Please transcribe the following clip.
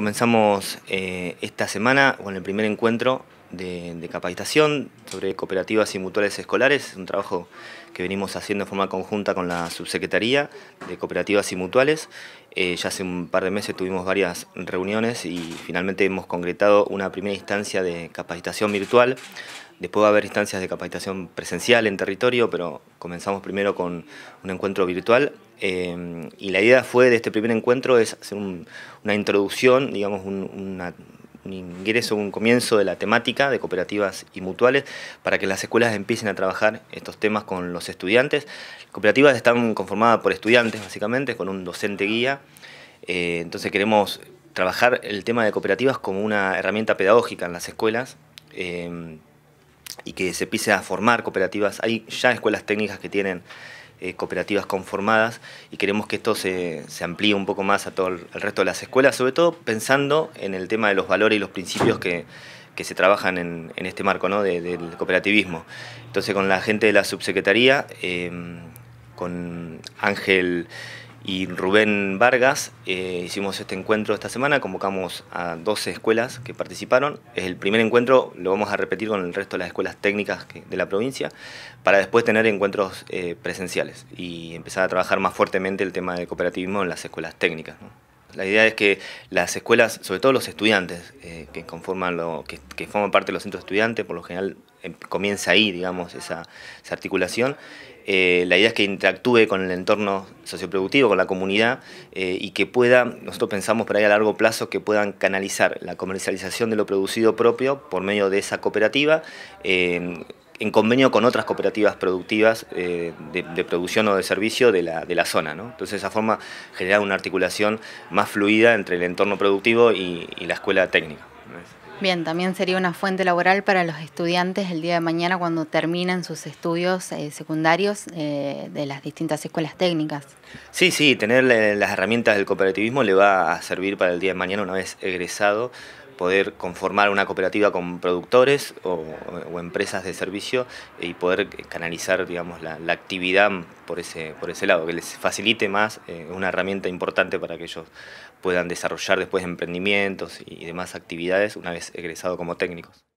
Comenzamos eh, esta semana con el primer encuentro de, capacitación sobre cooperativas y mutuales escolares, un trabajo que venimos haciendo de forma conjunta con la Subsecretaría de Cooperativas y Mutuales. Eh, ya hace un par de meses tuvimos varias reuniones y finalmente hemos concretado una primera instancia de capacitación virtual Después va a haber instancias de capacitación presencial en territorio, pero comenzamos primero con un encuentro virtual. Eh, y la idea fue de este primer encuentro es hacer una introducción, digamos, un, ingreso, un comienzo de la temática de cooperativas y mutuales para que las escuelas empiecen a trabajar estos temas con los estudiantes. Cooperativas están conformadas por estudiantes, básicamente, con un docente guía. Eh, entonces queremos trabajar el tema de cooperativas como una herramienta pedagógica en las escuelas. Eh, y que se empiece a formar cooperativas. Hay ya escuelas técnicas que tienen eh, cooperativas conformadas y queremos que esto se, amplíe un poco más a todo el, resto de las escuelas, sobre todo pensando en el tema de los valores y los principios que, se trabajan en, este marco del cooperativismo. Entonces con la gente de la subsecretaría, eh, con Ángel y Rubén Vargas eh, hicimos este encuentro esta semana, convocamos a 12 escuelas que participaron. Es el primer encuentro, lo vamos a repetir con el resto de las escuelas técnicas de la provincia, para después tener encuentros eh, presenciales y empezar a trabajar más fuertemente el tema del cooperativismo en las escuelas técnicas. La idea es que las escuelas, sobre todo los estudiantes eh, que conforman lo, que, forman parte de los centros estudiantes, por lo general em, comienza ahí, digamos, esa, articulación. Eh, la idea es que interactúe con el entorno socioproductivo, con la comunidad eh, y que pueda, nosotros pensamos para ahí a largo plazo, que puedan canalizar la comercialización de lo producido propio por medio de esa cooperativa en convenio con otras cooperativas productivas eh, de, producción o de servicio de la, de la zona. Entonces, de esa forma generar una articulación más fluida entre el entorno productivo y, la escuela técnica. Bien, también sería una fuente laboral para los estudiantes el día de mañana cuando terminen sus estudios eh, secundarios eh, de las distintas escuelas técnicas. Sí, sí, tener las herramientas del cooperativismo le va a servir para el día de mañana una vez egresado poder conformar una cooperativa con productores o, empresas de servicio y poder eh, canalizar digamos, la, actividad por ese, por ese lado, que les facilite más, eh, una herramienta importante para que ellos puedan desarrollar después emprendimientos y, y demás actividades una vez egresado como técnicos.